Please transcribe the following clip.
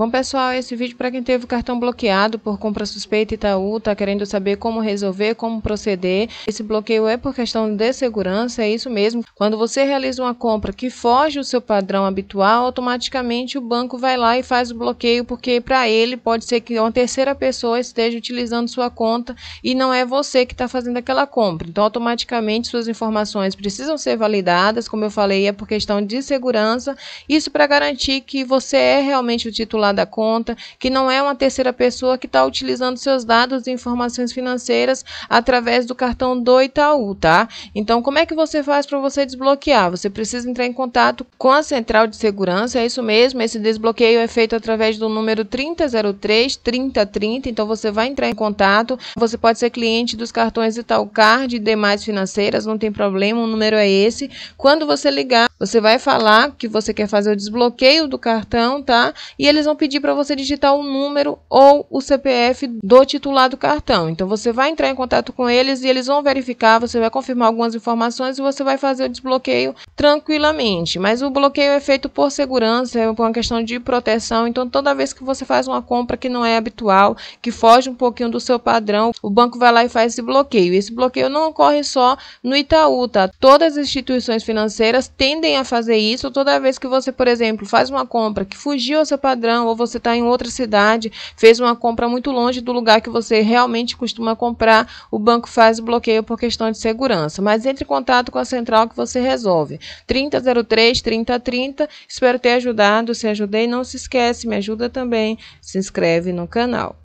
Bom, pessoal, esse vídeo para quem teve o cartão bloqueado por compra suspeita Itaú, tá querendo saber como resolver, como proceder. Esse bloqueio é por questão de segurança, é isso mesmo. Quando você realiza uma compra que foge o seu padrão habitual, automaticamente o banco vai lá e faz o bloqueio, porque para ele pode ser que uma terceira pessoa esteja utilizando sua conta e não é você que está fazendo aquela compra. Então, automaticamente suas informações precisam ser validadas, como eu falei, é por questão de segurança. Isso para garantir que você é realmente o titular lá da conta, que não é uma terceira pessoa que está utilizando seus dados e informações financeiras através do cartão do Itaú, tá? Então, como é que você faz para você desbloquear? Você precisa entrar em contato com a central de segurança, é isso mesmo. Esse desbloqueio é feito através do número 3003 3030. Então, você vai entrar em contato. Você pode ser cliente dos cartões Itaú Card e demais financeiras, não tem problema, o número é esse. Quando você ligar, você vai falar que você quer fazer o desbloqueio do cartão, tá? E eles vão pedir para você digitar o número ou o CPF do titular do cartão. Então você vai entrar em contato com eles e eles vão verificar, você vai confirmar algumas informações e você vai fazer o desbloqueio tranquilamente. Mas o bloqueio é feito por segurança, é uma questão de proteção. Então toda vez que você faz uma compra que não é habitual, que foge um pouquinho do seu padrão, o banco vai lá e faz esse bloqueio. Esse bloqueio não ocorre só no Itaú, tá? Todas as instituições financeiras tendem tendem a fazer isso toda vez que você, por exemplo, faz uma compra que fugiu ao seu padrão, ou você está em outra cidade, fez uma compra muito longe do lugar que você realmente costuma comprar, o banco faz o bloqueio por questão de segurança. Mas entre em contato com a central que você resolve. 3003 3030. Espero ter ajudado. Se ajudei, não se esquece, me ajuda também. Se inscreve no canal.